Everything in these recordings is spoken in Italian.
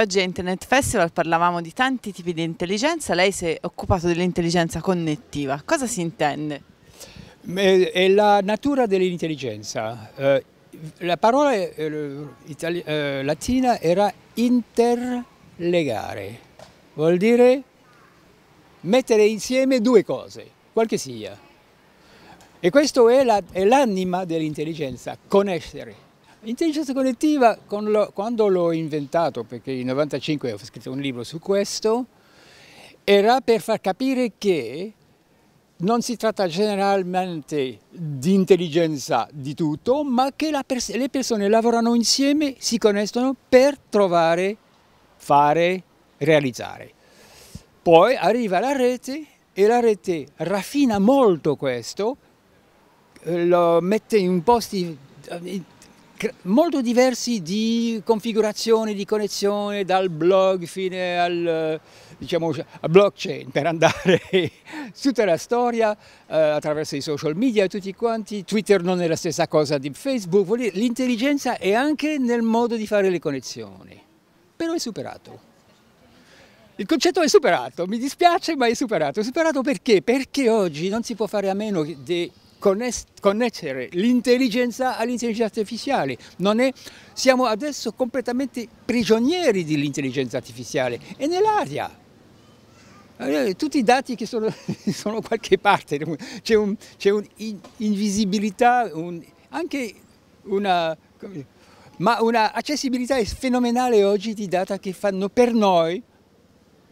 Oggi a Internet Festival parlavamo di tanti tipi di intelligenza, lei si è occupato dell'intelligenza connettiva, cosa si intende? È la natura dell'intelligenza. Eh, la parola eh, eh, latina era interlegare, vuol dire mettere insieme due cose, che sia. E questo è l'anima la, dell'intelligenza, connettere. L'intelligenza collettiva, quando l'ho inventato, perché nel 1995 ho scritto un libro su questo, era per far capire che non si tratta generalmente di intelligenza di tutto, ma che pers le persone lavorano insieme, si connettono per trovare, fare, realizzare. Poi arriva la rete e la rete raffina molto questo, lo mette in posti molto diversi di configurazione, di connessione dal blog fino al diciamo, blockchain per andare tutta la storia eh, attraverso i social media e tutti quanti. Twitter non è la stessa cosa di Facebook, l'intelligenza è anche nel modo di fare le connessioni, però è superato. Il concetto è superato, mi dispiace ma è superato. È superato perché? Perché oggi non si può fare a meno di connettere l'intelligenza all'intelligenza artificiale. È, siamo adesso completamente prigionieri dell'intelligenza artificiale, è nell'aria. Eh, tutti i dati che sono, sono qualche parte, c'è un'invisibilità, un un, anche una, ma una accessibilità fenomenale oggi di data che fanno per noi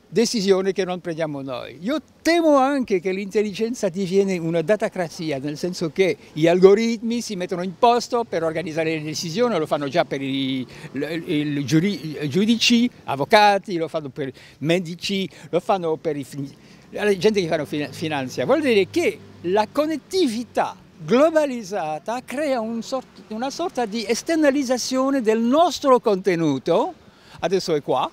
decisione che non prendiamo noi. Io temo anche che l'intelligenza diviene una datacrazia, nel senso che gli algoritmi si mettono in posto per organizzare le decisioni, lo fanno già per i, i, giuri, i giudici, avvocati, lo fanno per i medici, lo fanno per i, la gente che fanno finanza. Vuol dire che la connettività globalizzata crea un sort, una sorta di esternalizzazione del nostro contenuto adesso è qua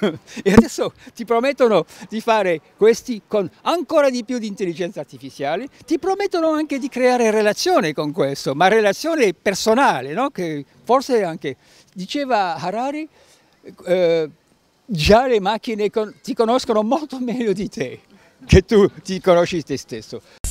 e adesso ti promettono di fare questi con ancora di più di intelligenza artificiale, ti promettono anche di creare relazione con questo, ma relazione personale, no? che forse anche diceva Harari, eh, già le macchine con ti conoscono molto meglio di te, che tu ti conosci te stesso.